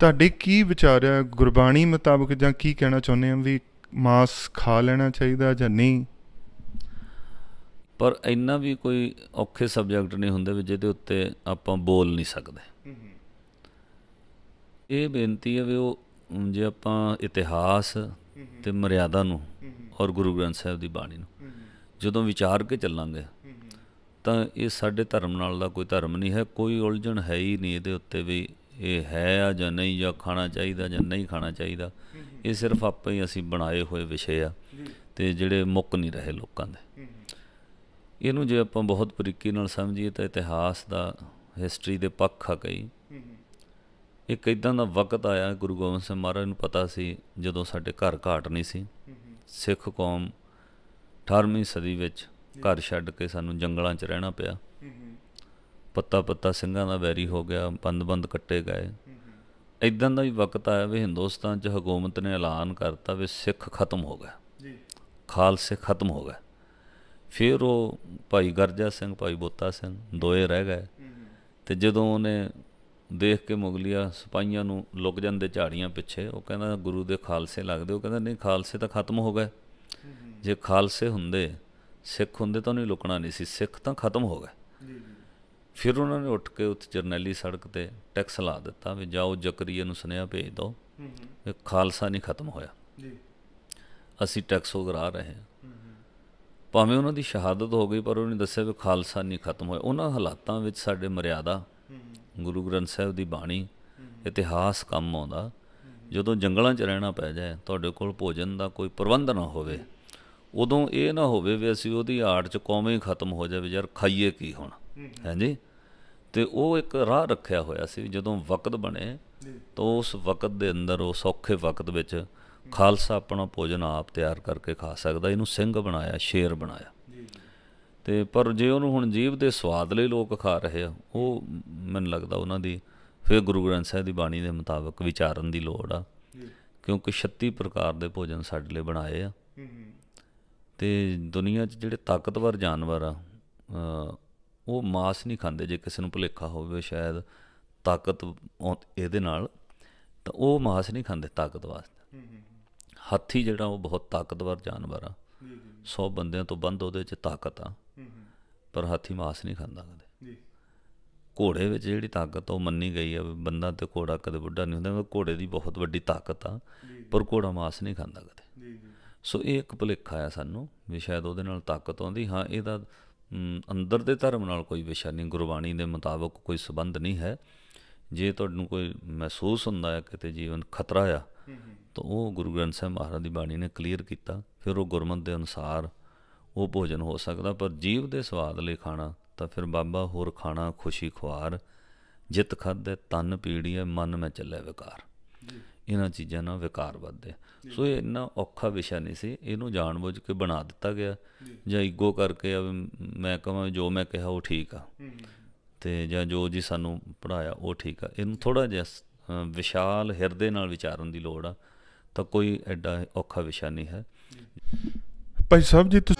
ਤੁਹਾਡੇ ਕੀ ਵਿਚਾਰ ਹੈ ਗੁਰਬਾਣੀ ਮੁਤਾਬਕ ਜਾਂ ਕੀ ਕਹਿਣਾ ਚਾਹੁੰਦੇ ਆ ਵੀ ਮਾਸ ਖਾ ਲੈਣਾ ਚਾਹੀਦਾ ਜਾਂ ਨਹੀਂ ਪਰ ਇੰਨਾ ਵੀ ਕੋਈ ਔਖੇ ਸਬਜੈਕਟ ਨਹੀਂ ਹੁੰਦੇ ਵੀ ਜਿਹਦੇ ਉੱਤੇ ਆਪਾਂ ਬੋਲ ਨਹੀਂ ਸਕਦੇ ਇਹ ਬੇਨਤੀ ਹੈ ਵੀ ਉਹ ਜੇ ਆਪਾਂ ਇਤਿਹਾਸ ਤੇ ਮਰਿਆਦਾ ਨੂੰ ਔਰ ਗੁਰੂ ਗ੍ਰੰਥ ਸਾਹਿਬ ਦੀ ਬਾਣੀ ਨੂੰ ਜਦੋਂ ਵਿਚਾਰ ਕੇ ਚੱਲਾਂਗੇ ਤਾਂ ਇਹ ਸਾਡੇ ਧਰਮ ਨਾਲ ਦਾ ਕੋਈ ਧਰਮ ਨਹੀਂ ਹੈ ਕੋਈ ਉਲਝਣ ਹੈ ਹੀ ਨਹੀਂ ਇਹਦੇ ਉੱਤੇ ਵੀ ਇਹ ਹੈ ਆ ਜਾਂ ਨਹੀਂ ਜਾਂ ਖਾਣਾ ਚਾਹੀਦਾ ਜਾਂ ਨਹੀਂ ਖਾਣਾ ਚਾਹੀਦਾ ਇਹ ਸਿਰਫ ਆਪੇ ਹੀ ਅਸੀਂ ਬਣਾਏ ਹੋਏ ਵਿਸ਼ੇ ਆ ਤੇ ਜਿਹੜੇ ਮੁੱਕ ਨਹੀਂ ਰਹੇ ਲੋਕਾਂ ਦੇ ਇਹਨੂੰ ਜੇ ਆਪਾਂ ਬਹੁਤ ਬਰੀਕੀ ਨਾਲ ਸਮਝੀਏ ਤਾਂ ਇਤਿਹਾਸ ਦਾ ਹਿਸਟਰੀ ਦੇ ਪੱਖ ਆ ਕਈ ਇੱਕ ਇਦਾਂ ਦਾ ਵਕਤ ਆਇਆ ਗੁਰੂ ਗੋਬਿੰਦ ਸਿੰਘ ਮਹਾਰਾਜ ਨੂੰ ਪਤਾ ਸੀ ਜਦੋਂ ਸਾਡੇ ਘਰ ਘਾਟ ਨਹੀਂ ਸੀ ਸਿੱਖ ਕੌਮ 18ਵੀਂ ਸਦੀ ਵਿੱਚ ਘਰ ਛੱਡ ਕੇ ਸਾਨੂੰ ਜੰਗਲਾਂ 'ਚ ਰਹਿਣਾ ਪਿਆ ਪੱਤਾ ਪੱਤਾ ਸਿੰਘਾਂ ਦਾ ਵੈਰੀ ਹੋ ਗਿਆ ਬੰਦ-ਬੰਦ ਕੱਟੇ ਗਏ ਇਦਾਂ ਦਾ ਵੀ ਵਕਤ ਆਇਆ ਵੀ ਹਿੰਦੁਸਤਾਨ 'ਚ ਹਕੂਮਤ ਨੇ ਐਲਾਨ ਕਰਤਾ ਵੀ ਸਿੱਖ ਖਤਮ ਹੋ ਗਿਆ ਜੀ ਖਾਲਸੇ ਖਤਮ ਹੋ ਗਏ ਫਿਰ ਉਹ ਭਾਈ ਗਰਜਾ ਸਿੰਘ ਭਾਈ ਬੋਤਾ ਸਿੰਘ ਦੋਏ ਰਹਿ ਗਏ ਤੇ ਜਦੋਂ ਉਹਨੇ ਦੇਖ ਕੇ ਮੁਗਲੀਆ ਸਿਪਾਈਆਂ ਨੂੰ ਲੁਕ ਜਾਂਦੇ ਝਾੜੀਆਂ ਪਿੱਛੇ ਉਹ ਕਹਿੰਦਾ ਗੁਰੂ ਦੇ ਖਾਲਸੇ ਲੱਗਦੇ ਉਹ ਕਹਿੰਦਾ ਨਹੀਂ ਖਾਲਸੇ ਤਾਂ ਖਤਮ ਹੋ ਗਏ ਜੇ ਖਾਲਸੇ ਹੁੰਦੇ ਸਿੱਖ ਹੁੰਦੇ ਤਾਂ ਉਹਨੇ ਲੁਕਣਾ ਨਹੀਂ ਸੀ ਸਿੱਖ ਤਾਂ ਖਤਮ ਹੋ ਗਏ ਫਿਰ ਉਹਨਾਂ ਨੇ ਉੱਠ ਕੇ ਉੱਥੇ ਜਰਨੈਲੀ ਸੜਕ ਤੇ ਟੈਕਸ ਲਾ ਦਿੱਤਾ ਵੀ ਜਾਓ ਜਕਰੀਏ ਨੂੰ ਸੁਨੇਹਾ ਭੇਜ ਦਿਓ ਕਿ ਖਾਲਸਾ ਨਹੀਂ ਖਤਮ ਹੋਇਆ ਜੀ ਅਸੀਂ ਟੈਕਸ ਉਗਰਾ ਰਹੇ ਹਾਂ ਭਾਵੇਂ ਉਹਨਾਂ ਦੀ ਸ਼ਹਾਦਤ ਹੋ ਗਈ ਪਰ ਉਹਨੇ ਦੱਸਿਆ ਵੀ ਖਾਲਸਾ ਨਹੀਂ ਖਤਮ ਹੋਇਆ ਉਹਨਾਂ ਹਾਲਾਤਾਂ ਵਿੱਚ ਸਾਡੇ ਮਰਿਆਦਾ ਗੁਰੂ ਗ੍ਰੰਥ ਸਾਹਿਬ ਦੀ ਬਾਣੀ ਇਤਿਹਾਸ ਕੰਮ ਆਉਂਦਾ ਜਦੋਂ ਜੰਗਲਾਂ 'ਚ ਰਹਿਣਾ ਪੈ ਜਾਏ ਤੁਹਾਡੇ ਕੋਲ ਭੋਜਨ ਦਾ ਕੋਈ ਪ੍ਰਬੰਧ ਨਾ ਹੋਵੇ ਉਦੋਂ ਇਹ ਨਾ ਹੋਵੇ ਵੀ ਅਸੀਂ ਉਹਦੀ ਆੜ 'ਚ ਕੌਮੇ ਹੀ ਖਤਮ ਹੋ ਜਾਵੇ ਯਾਰ ਖਾਈਏ ਕੀ ਹੁਣ ਹਾਂਜੀ ਤੇ ਉਹ ਇੱਕ ਰਾਹ ਰੱਖਿਆ ਹੋਇਆ ਸੀ ਜਦੋਂ ਵਕਤ ਬਣੇ ਤਾਂ ਉਸ ਵਕਤ ਦੇ ਅੰਦਰ ਉਹ ਸੌਖੇ ਵਕਤ ਵਿੱਚ ਖਾਲਸਾ ਆਪਣਾ ਭੋਜਨ ਆਪ ਤਿਆਰ ਕਰਕੇ ਖਾ ਸਕਦਾ ਇਹਨੂੰ ਸਿੰਘ ਬਣਾਇਆ ਸ਼ੇਰ ਬਣਾਇਆ ਤੇ ਪਰ ਜੇ ਉਹਨੂੰ ਹੁਣ ਜੀਵ ਦੇ ਸਵਾਦ ਲਈ ਲੋਕ ਖਾ ਰਹੇ ਆ ਉਹ ਮੈਨੂੰ ਲੱਗਦਾ ਉਹਨਾਂ ਦੀ ਫਿਰ ਗੁਰੂ ਗ੍ਰੰਥ ਸਾਹਿਬ ਦੀ ਬਾਣੀ ਦੇ ਮੁਤਾਬਕ ਵਿਚਾਰਨ ਦੀ ਲੋੜ ਆ ਕਿਉਂਕਿ 36 ਪ੍ਰਕਾਰ ਦੇ ਭੋਜਨ ਸਾਡੇ ਲਈ ਬਣਾਏ ਆ ਤੇ ਦੁਨੀਆ 'ਚ ਜਿਹੜੇ ਤਾਕਤਵਰ ਜਾਨਵਰ ਆ ਉਹ ਮਾਸ ਨਹੀਂ ਖਾਂਦੇ ਜੇ ਕਿਸੇ ਨੂੰ ਭੁਲੇਖਾ ਹੋਵੇ ਸ਼ਾਇਦ ਤਾਕਤ ਇਹਦੇ ਨਾਲ ਤਾਂ ਉਹ ਮਾਸ ਨਹੀਂ ਖਾਂਦੇ ਤਾਕਤ ਵਾਸਤੇ ਹਾਥੀ ਜਿਹੜਾ ਉਹ ਬਹੁਤ ਤਾਕਤਵਰ ਜਾਨਵਰ ਆ 100 ਬੰਦਿਆਂ ਤੋਂ ਬੰਦ ਉਹਦੇ ਚ ਤਾਕਤ ਆ ਪਰ ਹਾਥੀ ਮਾਸ ਨਹੀਂ ਖਾਂਦਾ ਕਦੇ ਜੀ ਘੋੜੇ ਵਿੱਚ ਜਿਹੜੀ ਤਾਕਤ ਉਹ ਮੰਨੀ ਗਈ ਆ ਬੰਦਾ ਤੇ ਘੋੜਾ ਕਦੇ ਬੁੱਢਾ ਨਹੀਂ ਹੁੰਦਾ ਘੋੜੇ ਦੀ ਬਹੁਤ ਵੱਡੀ ਤਾਕਤ ਆ ਪਰ ਘੋੜਾ ਮਾਸ ਨਹੀਂ ਖਾਂਦਾ ਕਦੇ ਜੀ ਜੀ ਸੋ ਇਹ ਇੱਕ ਭੁਲੇਖਾ ਆ ਸਾਨੂੰ ਵੀ ਸ਼ਾਇਦ ਉਹਦੇ ਨਾਲ ਤਾਕਤ ਆਉਂਦੀ ਹਾਂ ਇਹਦਾ ਅੰਦਰ ਦੇ ਧਰਮ ਨਾਲ ਕੋਈ ਵਿਸ਼ਾ ਨਹੀਂ ਗੁਰਬਾਣੀ ਦੇ ਮੁਤਾਬਕ ਕੋਈ ਸਬੰਧ ਨਹੀਂ ਹੈ ਜੇ ਤੁਹਾਨੂੰ ਕੋਈ ਮਹਿਸੂਸ ਹੁੰਦਾ ਹੈ ਕਿ ਤੇ ਜੀਵਨ ਖਤਰਾ ਆ ਤਾਂ ਉਹ ਗੁਰੂ ਗ੍ਰੰਥ ਸਾਹਿਬ ਮਹਾਰਾਜ ਦੀ ਬਾਣੀ ਨੇ ਕਲੀਅਰ ਕੀਤਾ ਫਿਰ ਉਹ ਗੁਰਮਤ ਦੇ ਅਨੁਸਾਰ ਉਹ ਭੋਜਨ ਹੋ ਸਕਦਾ ਪਰ ਜੀਵ ਦੇ ਸਵਾਦ ਲਈ ਖਾਣਾ ਤਾਂ ਫਿਰ ਬਾਬਾ ਹੋਰ ਖਾਣਾ ਖੁਸ਼ੀ ਖੁਆਰ ਜਿਤ ਖਾਦੇ ਤਨ ਪੀੜੀਏ ਮਨ ਮੈਂ ਚੱਲੇ ਵਿਕਾਰ ਇਹਨਾਂ ਚੀਜ਼ਾਂ ਨਾਲ ਵਿਕਾਰ ਵੱਧਦੇ ਸੋ ਇਹ ਇੰਨਾ ਔਖਾ ਵਿਸ਼ਾ ਨਹੀਂ ਸੀ ਇਹਨੂੰ ਜਾਣਬੁੱਝ ਕੇ ਬਣਾ ਦਿੱਤਾ ਗਿਆ ਜਾਂ ਈਗੋ ਕਰਕੇ ਮੈਂ ਕਹਾਂ ਜੋ ਮੈਂ ਕਿਹਾ ਉਹ ਠੀਕ ਆ ਤੇ ਜਾਂ ਜੋ ਜੀ ਸਾਨੂੰ ਪੜਾਇਆ ਉਹ ਠੀਕ ਆ ਇਹਨੂੰ ਥੋੜਾ ਜਿਹਾ ਵਿਸ਼ਾਲ ਹਿਰਦੇ ਨਾਲ ਵਿਚਾਰਨ ਦੀ ਲੋੜ ਆ ਤਾਂ ਕੋਈ ਐਡਾ ਔਖਾ ਵਿਸ਼ਾ ਨਹੀਂ ਹੈ ਭਾਈ ਸਾਹਿਬ ਜੀ